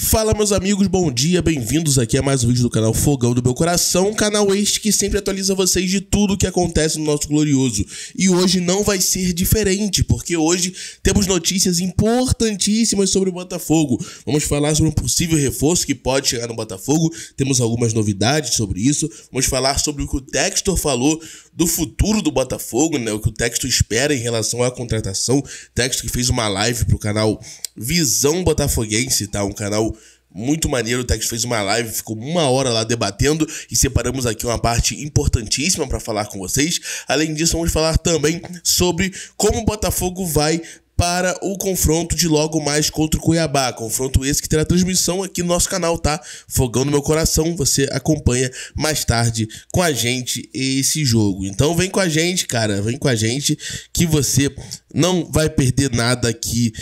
Fala meus amigos, bom dia, bem-vindos aqui a mais um vídeo do canal Fogão do Meu Coração, um canal este que sempre atualiza vocês de tudo que acontece no nosso glorioso. E hoje não vai ser diferente, porque hoje temos notícias importantíssimas sobre o Botafogo. Vamos falar sobre um possível reforço que pode chegar no Botafogo, temos algumas novidades sobre isso, vamos falar sobre o que o Textor falou do futuro do Botafogo, né? O que o texto espera em relação à contratação. Texto que fez uma live pro canal Visão Botafoguense, tá? Um canal muito maneiro. O texto fez uma live, ficou uma hora lá debatendo e separamos aqui uma parte importantíssima para falar com vocês. Além disso, vamos falar também sobre como o Botafogo vai para o confronto de logo mais contra o Cuiabá. Confronto esse que terá transmissão aqui no nosso canal, tá? Fogão no meu coração, você acompanha mais tarde com a gente esse jogo. Então vem com a gente, cara, vem com a gente que você não vai perder nada aqui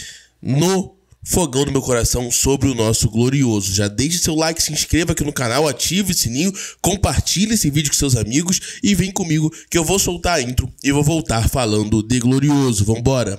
no fogão no meu coração sobre o nosso glorioso. Já deixe seu like, se inscreva aqui no canal, ative o sininho, compartilhe esse vídeo com seus amigos e vem comigo que eu vou soltar a intro e vou voltar falando de glorioso. Vambora!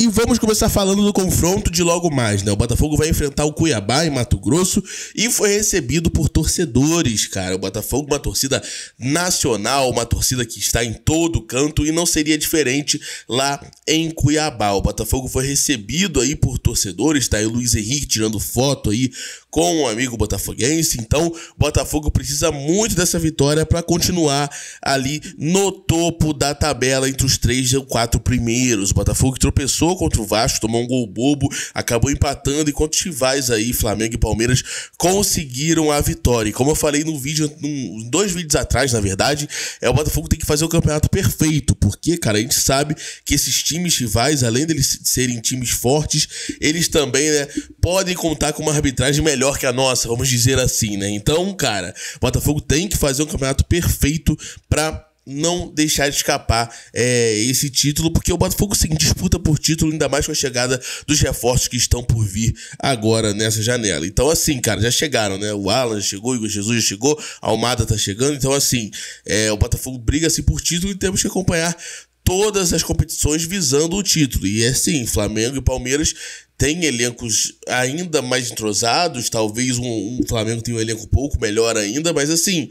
E vamos começar falando do confronto de logo mais, né? O Botafogo vai enfrentar o Cuiabá em Mato Grosso e foi recebido por torcedores, cara. O Botafogo, uma torcida nacional, uma torcida que está em todo canto e não seria diferente lá em Cuiabá. O Botafogo foi recebido aí por torcedores, tá aí o Luiz Henrique tirando foto aí com um amigo botafoguense. Então, o Botafogo precisa muito dessa vitória para continuar ali no topo da tabela entre os três e quatro primeiros. O Botafogo tropeçou empatou contra o Vasco, tomou um gol bobo, acabou empatando, enquanto os rivais aí, Flamengo e Palmeiras, conseguiram a vitória. E como eu falei no vídeo, num, dois vídeos atrás, na verdade, é o Botafogo tem que fazer o campeonato perfeito, porque, cara, a gente sabe que esses times rivais, além deles serem times fortes, eles também, né, podem contar com uma arbitragem melhor que a nossa, vamos dizer assim, né? Então, cara, o Botafogo tem que fazer um campeonato perfeito para não deixar escapar é, esse título, porque o Botafogo sim disputa por título, ainda mais com a chegada dos reforços que estão por vir agora nessa janela. Então, assim, cara, já chegaram, né? O Alan chegou, o Igor Jesus já chegou, a Almada tá chegando. Então, assim, é, o Botafogo briga sim por título e temos que acompanhar todas as competições visando o título. E é sim, Flamengo e Palmeiras tem elencos ainda mais entrosados, talvez um, um Flamengo tenha um elenco um pouco melhor ainda, mas assim,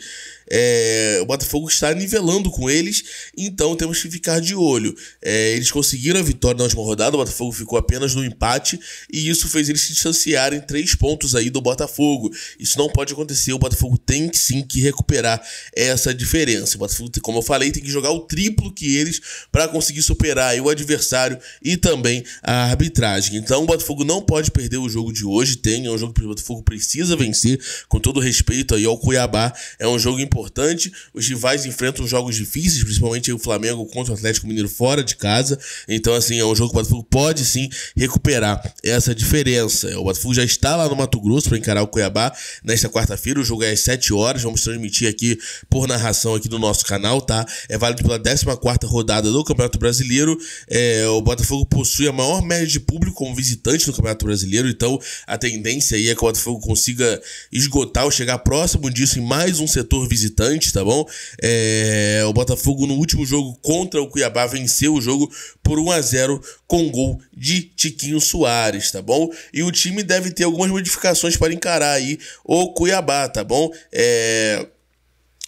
é, o Botafogo está nivelando com eles, então temos que ficar de olho. É, eles conseguiram a vitória na última rodada, o Botafogo ficou apenas no empate, e isso fez eles se distanciarem três pontos aí do Botafogo. Isso não pode acontecer, o Botafogo tem sim que recuperar essa diferença. O Botafogo, como eu falei, tem que jogar o triplo que eles para conseguir superar o adversário e também a arbitragem. Então, o Botafogo não pode perder o jogo de hoje, tem, é um jogo que o Botafogo precisa vencer, com todo respeito aí ao Cuiabá, é um jogo importante, os rivais enfrentam jogos difíceis, principalmente o Flamengo contra o Atlético Mineiro fora de casa, então assim, é um jogo que o Botafogo pode sim recuperar é essa diferença, o Botafogo já está lá no Mato Grosso para encarar o Cuiabá nesta quarta-feira, o jogo é às 7 horas, vamos transmitir aqui por narração aqui do nosso canal, tá? É válido pela 14 rodada do Campeonato Brasileiro, é, o Botafogo possui a maior média de público como visitante no Campeonato Brasileiro. Então, a tendência aí é que o Botafogo consiga esgotar ou chegar próximo disso em mais um setor visitante, tá bom? É, o Botafogo, no último jogo contra o Cuiabá, venceu o jogo por 1 a 0 com gol de Tiquinho Soares, tá bom? E o time deve ter algumas modificações para encarar aí o Cuiabá, tá bom? É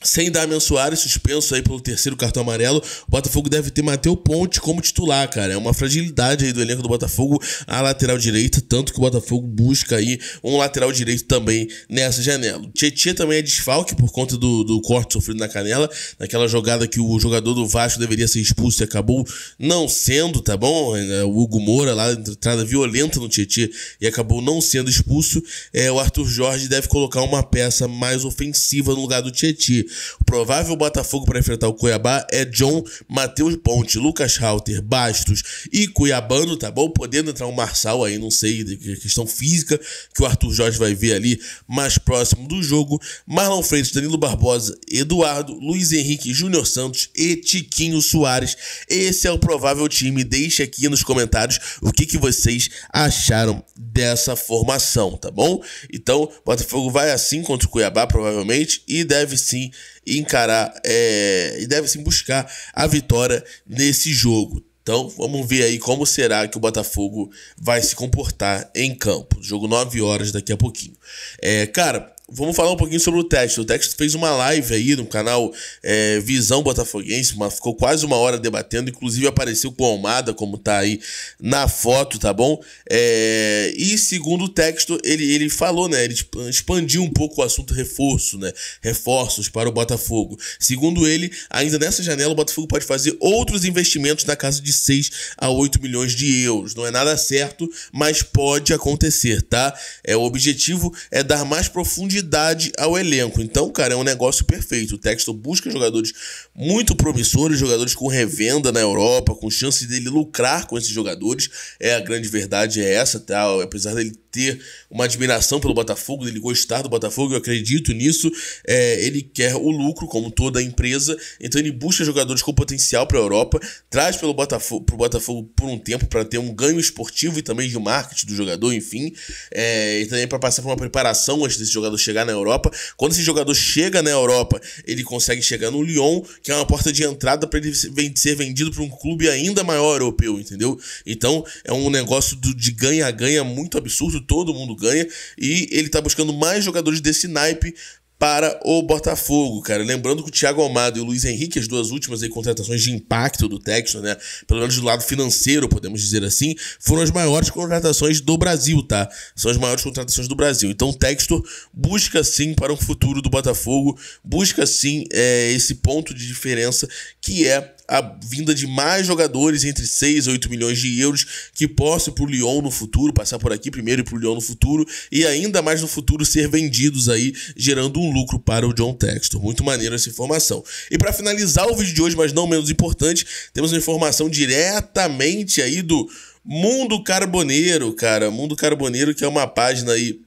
sem Damian Soares, suspenso aí pelo terceiro cartão amarelo, o Botafogo deve ter Mateu Ponte como titular, cara. É uma fragilidade aí do elenco do Botafogo a lateral direita, tanto que o Botafogo busca aí um lateral direito também nessa janela. Tietchan também é desfalque por conta do, do corte sofrido na canela, naquela jogada que o jogador do Vasco deveria ser expulso e acabou não sendo, tá bom? É, o Hugo Moura lá, entrada violenta no Tietchan e acabou não sendo expulso. É, o Arthur Jorge deve colocar uma peça mais ofensiva no lugar do Tietchan. O provável Botafogo para enfrentar o Cuiabá é John, Matheus Ponte, Lucas Halter, Bastos e Cuiabano, tá bom? Podendo entrar um Marçal aí, não sei, questão física, que o Arthur Jorge vai ver ali mais próximo do jogo. Marlon Freitas, Danilo Barbosa, Eduardo, Luiz Henrique, Júnior Santos e Tiquinho Soares. Esse é o provável time. Deixe aqui nos comentários o que, que vocês acharam dessa formação, tá bom? Então, Botafogo vai assim contra o Cuiabá, provavelmente, e deve sim encarar é, e deve sim buscar a vitória nesse jogo. Então vamos ver aí como será que o Botafogo vai se comportar em campo. Jogo 9 horas daqui a pouquinho. É, cara, Vamos falar um pouquinho sobre o Texto. O Texto fez uma live aí no canal é, Visão Botafoguense, mas ficou quase uma hora debatendo, inclusive apareceu com a Almada, como tá aí na foto, tá bom? É, e segundo o Texto, ele, ele falou, né? Ele expandiu um pouco o assunto reforço, né? Reforços para o Botafogo. Segundo ele, ainda nessa janela o Botafogo pode fazer outros investimentos na casa de 6 a 8 milhões de euros. Não é nada certo, mas pode acontecer, tá? É, o objetivo é dar mais profundidade profundidade ao elenco. Então, cara, é um negócio perfeito. O texto busca jogadores muito promissores, jogadores com revenda na Europa, com chance dele lucrar com esses jogadores. É a grande verdade é essa, tá? Apesar dele ter uma admiração pelo Botafogo, dele gostar do Botafogo, eu acredito nisso. É, ele quer o lucro, como toda empresa, então ele busca jogadores com potencial para a Europa, traz pelo Botafogo, Botafogo por um tempo para ter um ganho esportivo e também de marketing do jogador, enfim, é, e também para passar por uma preparação antes desse jogador chegar na Europa. Quando esse jogador chega na Europa, ele consegue chegar no Lyon, que é uma porta de entrada para ele ser vendido para um clube ainda maior europeu, entendeu? Então é um negócio de ganha-ganha muito absurdo todo mundo ganha. E ele tá buscando mais jogadores desse naipe para o Botafogo, cara. Lembrando que o Thiago Almada e o Luiz Henrique, as duas últimas aí, contratações de impacto do Texas, né? Pelo menos do lado financeiro, podemos dizer assim, foram as maiores contratações do Brasil, tá? São as maiores contratações do Brasil. Então o Textor busca sim para um futuro do Botafogo, busca sim é, esse ponto de diferença que é a vinda de mais jogadores entre 6 e 8 milhões de euros que possam para o Lyon no futuro, passar por aqui primeiro e para o Lyon no futuro, e ainda mais no futuro ser vendidos aí, gerando um lucro para o John Textor. Muito maneiro essa informação. E para finalizar o vídeo de hoje, mas não menos importante, temos uma informação diretamente aí do Mundo Carboneiro, cara. Mundo Carboneiro, que é uma página aí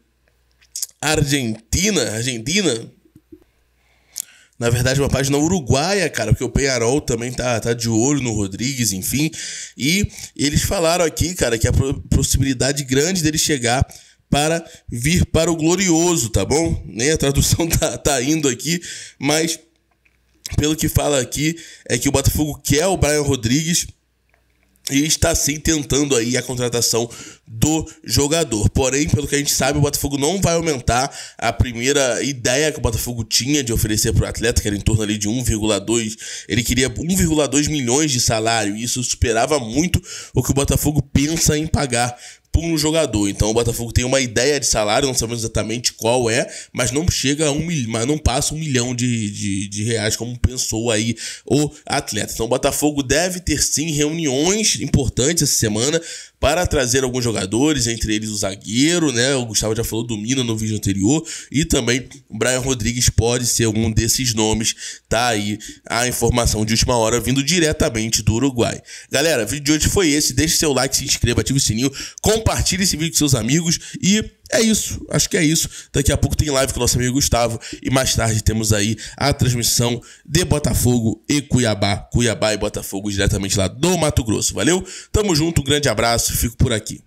argentina, argentina, na verdade, uma página uruguaia, cara, porque o Penharol também tá, tá de olho no Rodrigues, enfim. E eles falaram aqui, cara, que a possibilidade grande dele chegar para vir para o glorioso, tá bom? Nem a tradução tá, tá indo aqui, mas pelo que fala aqui é que o Botafogo quer o Brian Rodrigues e está sim tentando aí a contratação do jogador. Porém, pelo que a gente sabe, o Botafogo não vai aumentar a primeira ideia que o Botafogo tinha de oferecer para o atleta, que era em torno ali de 1,2. Ele queria 1,2 milhões de salário e isso superava muito o que o Botafogo pensa em pagar por um jogador. Então o Botafogo tem uma ideia de salário, não sabemos exatamente qual é, mas não chega a um milhão, não passa um milhão de, de, de, reais, como pensou aí o atleta. Então o Botafogo deve ter sim reuniões importantes essa semana para trazer alguns jogadores, entre eles o zagueiro, né? O Gustavo já falou do Mina no vídeo anterior, e também o Brian Rodrigues pode ser um desses nomes. Tá aí a informação de última hora vindo diretamente do Uruguai. Galera, o vídeo de hoje foi esse. Deixe seu like, se inscreva, ative o sininho, Com Compartilhe esse vídeo com seus amigos e é isso, acho que é isso. Daqui a pouco tem live com o nosso amigo Gustavo e mais tarde temos aí a transmissão de Botafogo e Cuiabá. Cuiabá e Botafogo diretamente lá do Mato Grosso. Valeu? Tamo junto, um grande abraço, fico por aqui.